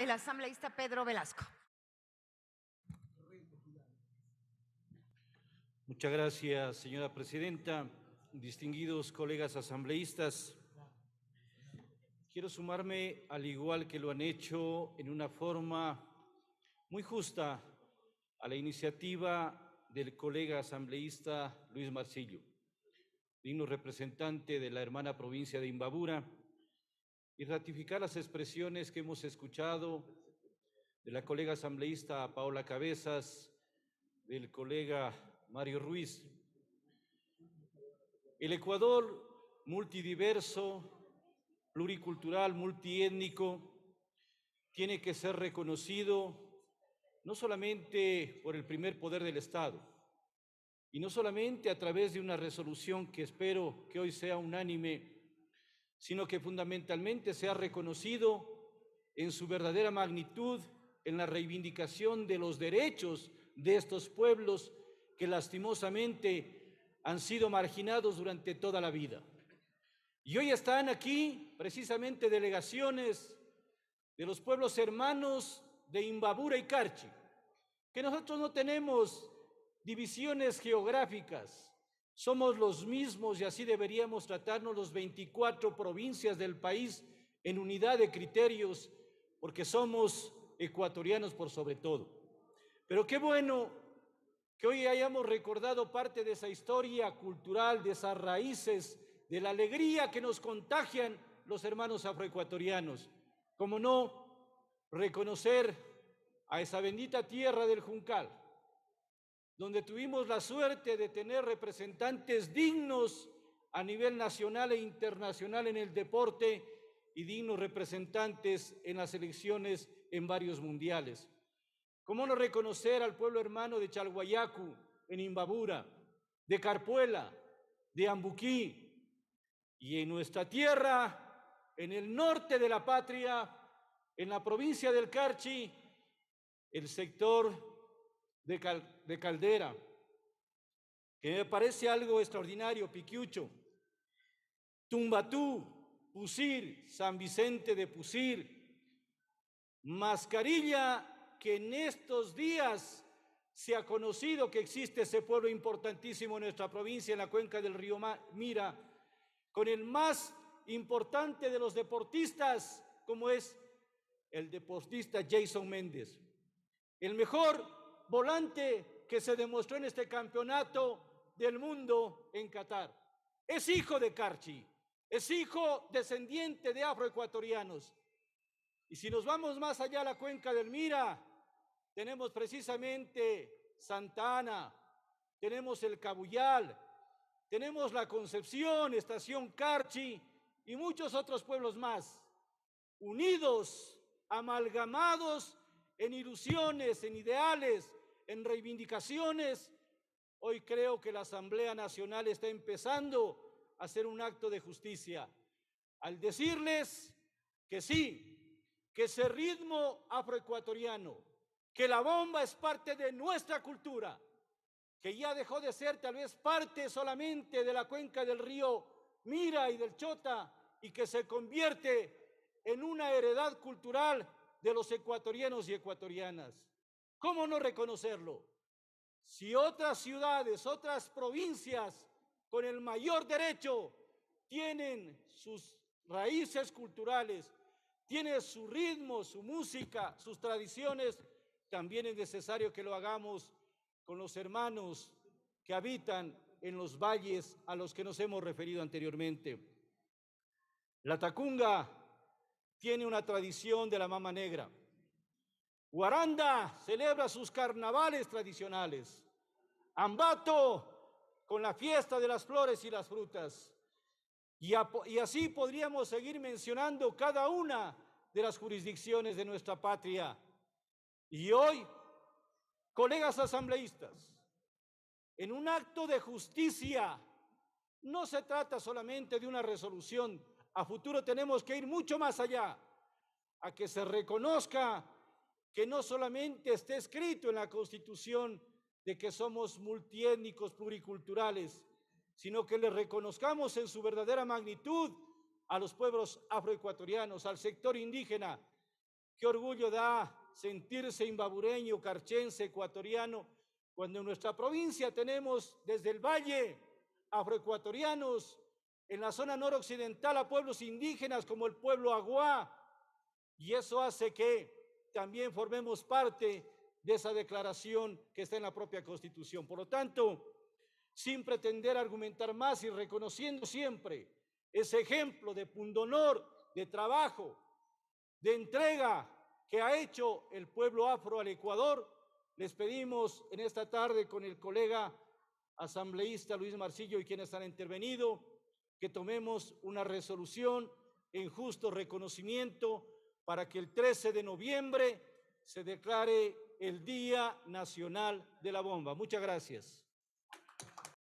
el asambleísta Pedro Velasco. Muchas gracias, señora presidenta. Distinguidos colegas asambleístas, quiero sumarme, al igual que lo han hecho en una forma muy justa, a la iniciativa del colega asambleísta Luis Marcillo, digno representante de la hermana provincia de Imbabura, y ratificar las expresiones que hemos escuchado de la colega asambleísta Paola Cabezas, del colega Mario Ruiz. El Ecuador multidiverso, pluricultural, multiétnico, tiene que ser reconocido no solamente por el primer poder del Estado, y no solamente a través de una resolución que espero que hoy sea unánime sino que fundamentalmente se ha reconocido en su verdadera magnitud en la reivindicación de los derechos de estos pueblos que lastimosamente han sido marginados durante toda la vida. Y hoy están aquí precisamente delegaciones de los pueblos hermanos de Imbabura y Carchi, que nosotros no tenemos divisiones geográficas, somos los mismos y así deberíamos tratarnos los 24 provincias del país en unidad de criterios, porque somos ecuatorianos por sobre todo. Pero qué bueno que hoy hayamos recordado parte de esa historia cultural, de esas raíces, de la alegría que nos contagian los hermanos afroecuatorianos. Como no reconocer a esa bendita tierra del Juncal, donde tuvimos la suerte de tener representantes dignos a nivel nacional e internacional en el deporte y dignos representantes en las elecciones en varios mundiales. ¿Cómo no reconocer al pueblo hermano de Chalhuayacu, en Imbabura, de Carpuela, de Ambuquí y en nuestra tierra, en el norte de la patria, en la provincia del Carchi, el sector de, Caldera, que me parece algo extraordinario, Piquiucho, Tumbatú, Pusir, San Vicente de Pusir, Mascarilla, que en estos días se ha conocido que existe ese pueblo importantísimo en nuestra provincia, en la cuenca del río Mira, con el más importante de los deportistas, como es el deportista Jason Méndez, el mejor volante que se demostró en este campeonato del mundo en Qatar. Es hijo de Carchi, es hijo descendiente de afroecuatorianos. Y si nos vamos más allá a la cuenca del Mira, tenemos precisamente Santa Ana, tenemos el Cabullal, tenemos la Concepción, Estación Carchi y muchos otros pueblos más, unidos, amalgamados en ilusiones, en ideales, en reivindicaciones. Hoy creo que la Asamblea Nacional está empezando a hacer un acto de justicia al decirles que sí, que ese ritmo afroecuatoriano, que la bomba es parte de nuestra cultura, que ya dejó de ser tal vez parte solamente de la cuenca del río Mira y del Chota y que se convierte en una heredad cultural de los ecuatorianos y ecuatorianas. ¿Cómo no reconocerlo? Si otras ciudades, otras provincias con el mayor derecho tienen sus raíces culturales, tienen su ritmo, su música, sus tradiciones, también es necesario que lo hagamos con los hermanos que habitan en los valles a los que nos hemos referido anteriormente. La Tacunga tiene una tradición de la mama negra. Guaranda celebra sus carnavales tradicionales. Ambato con la fiesta de las flores y las frutas. Y, y así podríamos seguir mencionando cada una de las jurisdicciones de nuestra patria. Y hoy, colegas asambleístas, en un acto de justicia, no se trata solamente de una resolución. A futuro tenemos que ir mucho más allá, a que se reconozca que no solamente esté escrito en la Constitución de que somos multiétnicos, pluriculturales, sino que le reconozcamos en su verdadera magnitud a los pueblos afroecuatorianos, al sector indígena. Qué orgullo da sentirse imbabureño, carchense, ecuatoriano, cuando en nuestra provincia tenemos desde el valle afroecuatorianos, en la zona noroccidental a pueblos indígenas como el pueblo agua y eso hace que también formemos parte de esa declaración que está en la propia Constitución. Por lo tanto, sin pretender argumentar más y reconociendo siempre ese ejemplo de pundonor, de trabajo, de entrega que ha hecho el pueblo afro al Ecuador, les pedimos en esta tarde con el colega asambleísta Luis Marcillo y quienes han intervenido, que tomemos una resolución en justo reconocimiento para que el 13 de noviembre se declare el Día Nacional de la Bomba. Muchas gracias.